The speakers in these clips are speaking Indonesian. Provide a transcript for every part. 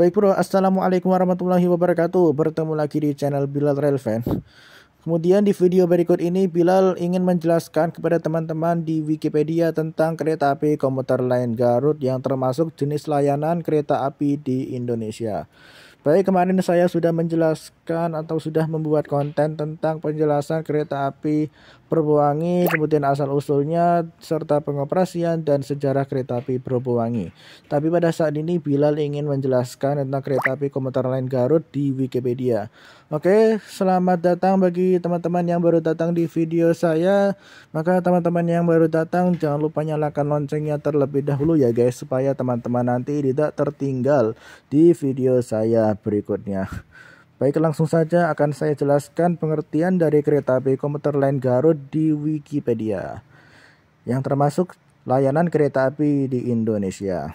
Baik bro, Assalamualaikum warahmatullahi wabarakatuh. Bertemu lagi di channel Bilal Relevan. Kemudian di video berikut ini Bilal ingin menjelaskan kepada teman-teman di Wikipedia tentang kereta api komuter lain Garut yang termasuk jenis layanan kereta api di Indonesia. Baik, kemarin saya sudah menjelaskan atau sudah membuat konten tentang penjelasan kereta api Probowangi, kemudian asal-usulnya, serta pengoperasian dan sejarah kereta api Probowangi. Tapi pada saat ini Bilal ingin menjelaskan tentang kereta api komuter lain Garut di Wikipedia. Oke, selamat datang bagi teman-teman yang baru datang di video saya. Maka teman-teman yang baru datang jangan lupa nyalakan loncengnya terlebih dahulu ya guys supaya teman-teman nanti tidak tertinggal di video saya berikutnya. Baik, langsung saja akan saya jelaskan pengertian dari kereta api komuter lain Garut di Wikipedia, yang termasuk layanan kereta api di Indonesia.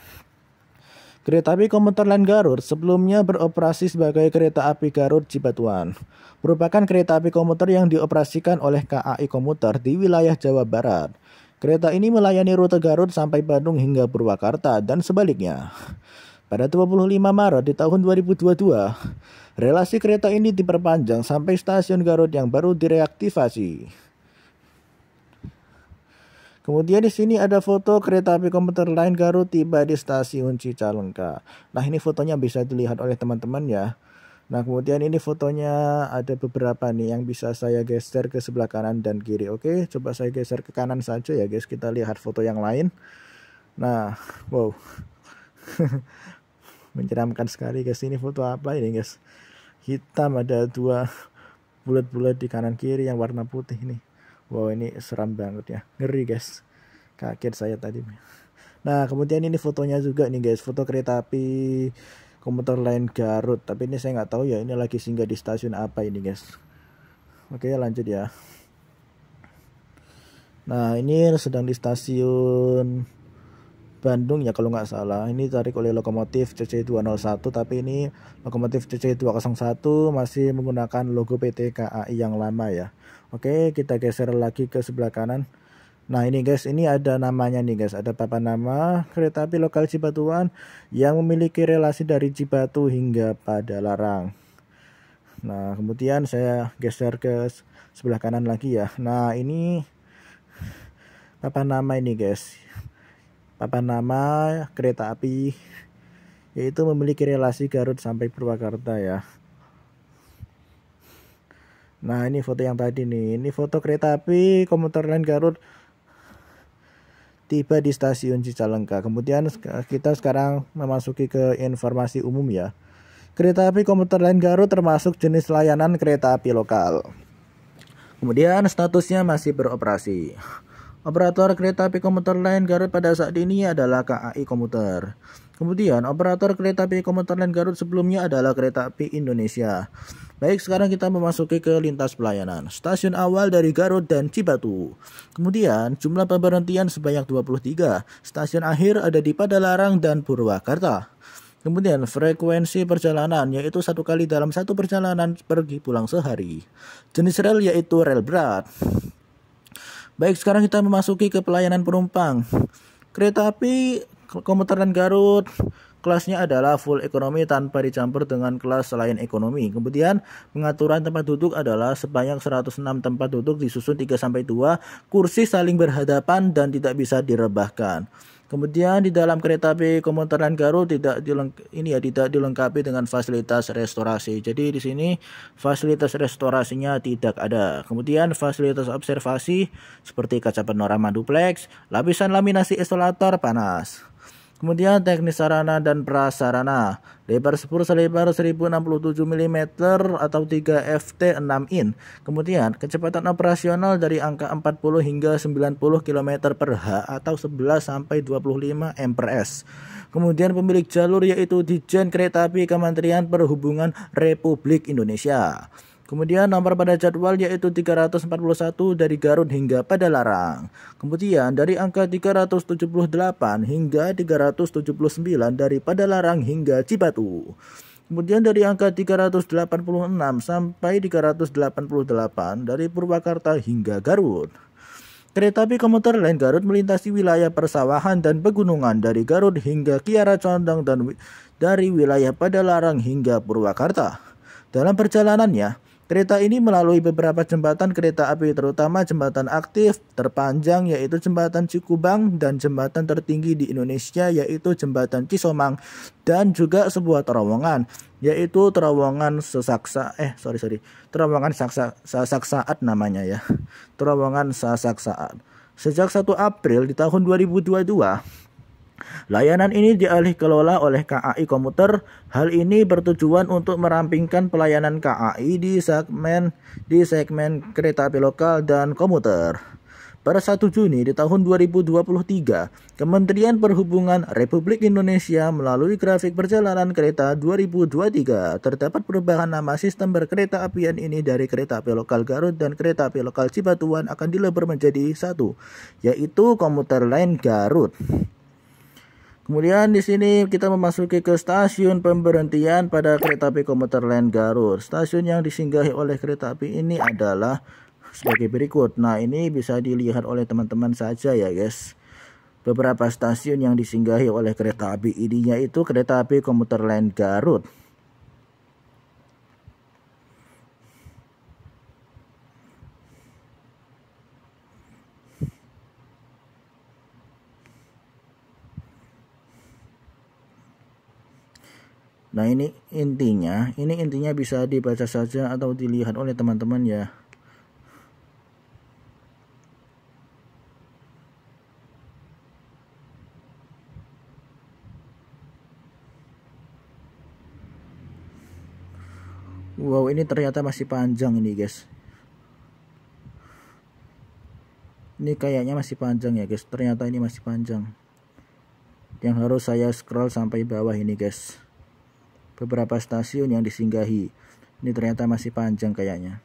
Kereta api komuter lain Garut sebelumnya beroperasi sebagai kereta api Garut Cibatuan. Merupakan kereta api komuter yang dioperasikan oleh KAI Komuter di wilayah Jawa Barat. Kereta ini melayani rute Garut sampai Bandung hingga Purwakarta dan sebaliknya. Pada 25 Maret di tahun 2022, relasi kereta ini diperpanjang sampai stasiun Garut yang baru direaktivasi. Kemudian di sini ada foto kereta api komuter lain Garut tiba di stasiun Cicalengka. Nah ini fotonya bisa dilihat oleh teman-teman ya. Nah kemudian ini fotonya ada beberapa nih yang bisa saya geser ke sebelah kanan dan kiri. Oke coba saya geser ke kanan saja ya guys kita lihat foto yang lain. Nah wow menyeramkan sekali guys ini foto apa ini guys hitam ada dua bulat-bulat di kanan kiri yang warna putih ini wow ini seram banget ya ngeri guys kaget saya tadi nah kemudian ini fotonya juga nih guys foto kereta api komuter lain Garut tapi ini saya nggak tahu ya ini lagi singgah di stasiun apa ini guys oke lanjut ya nah ini sedang di stasiun Bandung ya kalau nggak salah ini tarik oleh lokomotif CC201 tapi ini lokomotif CC201 masih menggunakan logo PT KAI yang lama ya oke kita geser lagi ke sebelah kanan Nah ini guys, ini ada namanya nih guys, ada papan nama kereta api lokal Cibatuan yang memiliki relasi dari Cibatu hingga pada Larang. Nah kemudian saya geser ke sebelah kanan lagi ya. Nah ini apa nama ini guys, papan nama kereta api yaitu memiliki relasi Garut sampai Purwakarta ya. Nah ini foto yang tadi nih, ini foto kereta api komuter lain Garut tiba di stasiun Cicalengka. Kemudian kita sekarang memasuki ke informasi umum ya. Kereta api komuter lain Garut termasuk jenis layanan kereta api lokal. Kemudian statusnya masih beroperasi. Operator kereta api komuter lain Garut pada saat ini adalah KAI Komuter. Kemudian, operator kereta api komuter lain Garut sebelumnya adalah Kereta Api Indonesia. Baik, sekarang kita memasuki ke lintas pelayanan. Stasiun awal dari Garut dan Cibatu. Kemudian, jumlah pemberhentian sebanyak 23. Stasiun akhir ada di Padalarang dan Purwakarta. Kemudian frekuensi perjalanan yaitu satu kali dalam satu perjalanan pergi pulang sehari. Jenis rel yaitu rel berat. Baik, sekarang kita memasuki ke pelayanan penumpang. Kereta api Komuteran Garut kelasnya adalah full ekonomi tanpa dicampur dengan kelas selain ekonomi. Kemudian pengaturan tempat duduk adalah sebanyak 106 tempat duduk disusun 3 sampai 2 kursi saling berhadapan dan tidak bisa direbahkan. Kemudian di dalam kereta api komuteran Garut tidak ini ya tidak dilengkapi dengan fasilitas restorasi. Jadi di sini fasilitas restorasinya tidak ada. Kemudian fasilitas observasi seperti kaca panorama duplex, lapisan laminasi isolator panas. Kemudian teknis sarana dan prasarana. Lebar 10 selebar 1067 mm atau 3 ft 6 in. Kemudian kecepatan operasional dari angka 40 hingga 90 km per h atau 11 sampai 25 mph. Kemudian pemilik jalur yaitu Dijen Kereta Api Kementerian Perhubungan Republik Indonesia. Kemudian nomor pada jadwal yaitu 341 dari Garut hingga pada Larang. Kemudian dari angka 378 hingga 379 dari pada Larang hingga Cibatu. Kemudian dari angka 386 sampai 388 dari Purwakarta hingga Garut. Kereta api komuter lain Garut melintasi wilayah persawahan dan pegunungan dari Garut hingga Kiara Condong dan dari wilayah pada Larang hingga Purwakarta. Dalam perjalanannya, Kereta ini melalui beberapa jembatan kereta api terutama jembatan aktif terpanjang yaitu jembatan Cikubang dan jembatan tertinggi di Indonesia yaitu jembatan Cisomang dan juga sebuah terowongan yaitu terowongan sesaksa eh sorry sorry terowongan saksa sasaksaat namanya ya terowongan sasaksaat sejak 1 April di tahun 2022 Layanan ini dialih kelola oleh KAI Komuter. Hal ini bertujuan untuk merampingkan pelayanan KAI di segmen di segmen kereta api lokal dan komuter. Pada 1 Juni di tahun 2023, Kementerian Perhubungan Republik Indonesia melalui grafik perjalanan kereta 2023 terdapat perubahan nama sistem berkereta apian ini dari kereta api lokal Garut dan kereta api lokal Cibatuan akan dilebur menjadi satu, yaitu komuter lain Garut. Kemudian di sini kita memasuki ke stasiun pemberhentian pada kereta api komuter lain Garut. Stasiun yang disinggahi oleh kereta api ini adalah sebagai berikut. Nah, ini bisa dilihat oleh teman-teman saja ya, guys. Beberapa stasiun yang disinggahi oleh kereta api ini itu kereta api komuter lain Garut, Nah ini intinya, ini intinya bisa dibaca saja atau dilihat oleh teman-teman ya. Wow ini ternyata masih panjang ini guys Ini kayaknya masih panjang ya guys Ternyata ini masih panjang Yang harus saya scroll sampai bawah ini guys beberapa stasiun yang disinggahi. Ini ternyata masih panjang kayaknya.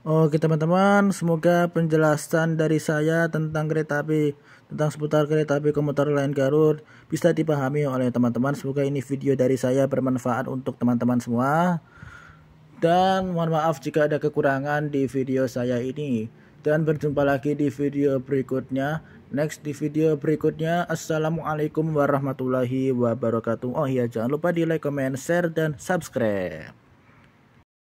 Oke teman-teman, semoga penjelasan dari saya tentang kereta api, tentang seputar kereta api komuter lain Garut bisa dipahami oleh teman-teman. Semoga ini video dari saya bermanfaat untuk teman-teman semua. Dan mohon maaf jika ada kekurangan di video saya ini. Dan berjumpa lagi di video berikutnya. Next di video berikutnya. Assalamualaikum warahmatullahi wabarakatuh. Oh iya, jangan lupa di like, comment, share, dan subscribe.